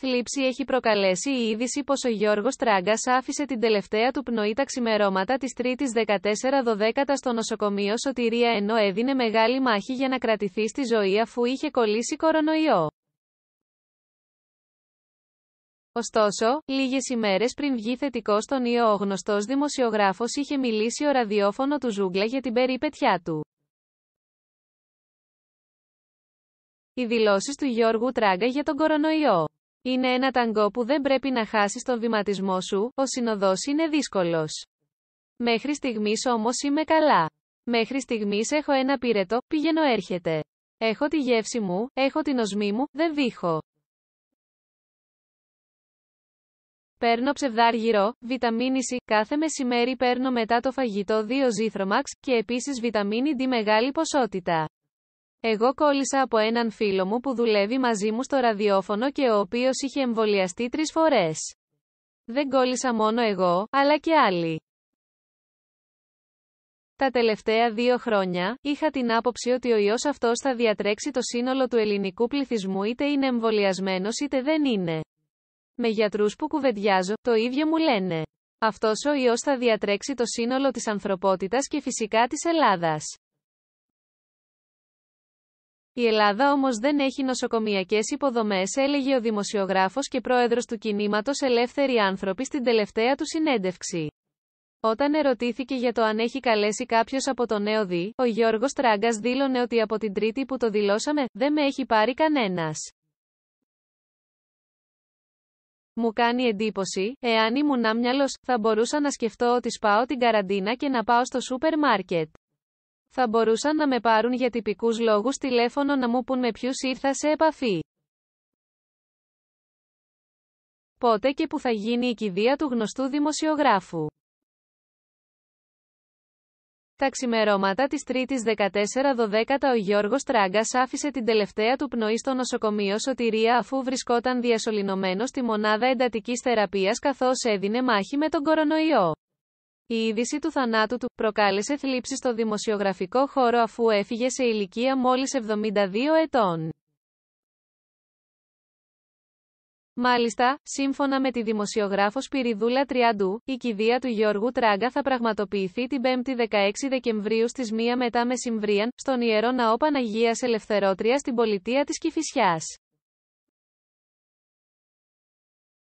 Θλίψη έχει προκαλέσει η είδηση πως ο Γιώργος Τράγκας άφησε την τελευταία του πνοή τα ξημερώματα της 3ης 14 12 στο νοσοκομείο Σωτηρία ενώ έδινε μεγάλη μάχη για να κρατηθεί στη ζωή αφού είχε κολλήσει κορονοϊό. Ωστόσο, λίγες ημέρες πριν βγει θετικός στον ιό ο γνωστός δημοσιογράφος είχε μιλήσει ο ραδιόφωνο του Ζούγκλα για την περίπετιά του. Οι δηλώσεις του Γιώργου Τράγκα για τον κορονοϊό. Είναι ένα ταγκό που δεν πρέπει να χάσεις τον βηματισμό σου, ο συνοδός είναι δύσκολος. Μέχρι στιγμής όμως είμαι καλά. Μέχρι στιγμής έχω ένα πυρετό, πηγαίνω έρχεται. Έχω τη γεύση μου, έχω την οσμή μου, δεν δείχω. Παίρνω ψευδάργυρο, βιταμίνη C, κάθε μεσημέρι παίρνω μετά το φαγητό 2 ζήθρομαξ και επίσης βιταμίνη D μεγάλη ποσότητα. Εγώ κόλλησα από έναν φίλο μου που δουλεύει μαζί μου στο ραδιόφωνο και ο οποίος είχε εμβολιαστεί τρεις φορές. Δεν κόλλησα μόνο εγώ, αλλά και άλλοι. Τα τελευταία δύο χρόνια, είχα την άποψη ότι ο ιός αυτός θα διατρέξει το σύνολο του ελληνικού πληθυσμού είτε είναι εμβολιασμένος είτε δεν είναι. Με γιατρούς που κουβεντιάζω, το ίδιο μου λένε. Αυτός ο ιός θα διατρέξει το σύνολο της ανθρωπότητας και φυσικά της Ελλάδας. Η Ελλάδα όμως δεν έχει νοσοκομιακές υποδομές, έλεγε ο δημοσιογράφος και πρόεδρος του κινήματος Ελεύθεροι Άνθρωποι στην τελευταία του συνέντευξη. Όταν ερωτήθηκε για το αν έχει καλέσει κάποιος από το νέο ΔΗ, ο Γιώργος Τράγκας δήλωνε ότι από την τρίτη που το δηλώσαμε, δεν με έχει πάρει κανένας Μου κάνει εντύπωση, εάν ήμουν άμυαλος, θα μπορούσα να σκεφτώ ότι σπάω την καραντίνα και να πάω στο σούπερ μάρκετ θα μπορούσαν να με πάρουν για τυπικούς λόγους τηλέφωνο να μου πουν με ποιους ήρθα σε επαφή. Πότε και που θα γίνει η κηδεία του γνωστού δημοσιογράφου. Τα ξημερώματα της 3ης 14-12 ο Γιώργος Τράγκας άφησε την τελευταία του πνοή στο νοσοκομείο Σωτηρία αφού βρισκόταν διασωληνωμένος στη μονάδα εντατικής θεραπείας καθώς έδινε μάχη με τον κορονοϊό. Η είδηση του θανάτου του προκάλεσε θλίψη στο δημοσιογραφικό χώρο αφού έφυγε σε ηλικία μόλις 72 ετών. Μάλιστα, σύμφωνα με τη δημοσιογράφος Σπυριδούλα Τριαντού, η κηδεία του Γιώργου Τράγκα θα πραγματοποιηθεί την 5η 16 Δεκεμβρίου στις 1 μετά μεσημβρίαν, στον Ιερό Ναό Παναγίας Ελευθερώτρια στην πολιτεία της Κηφισιάς.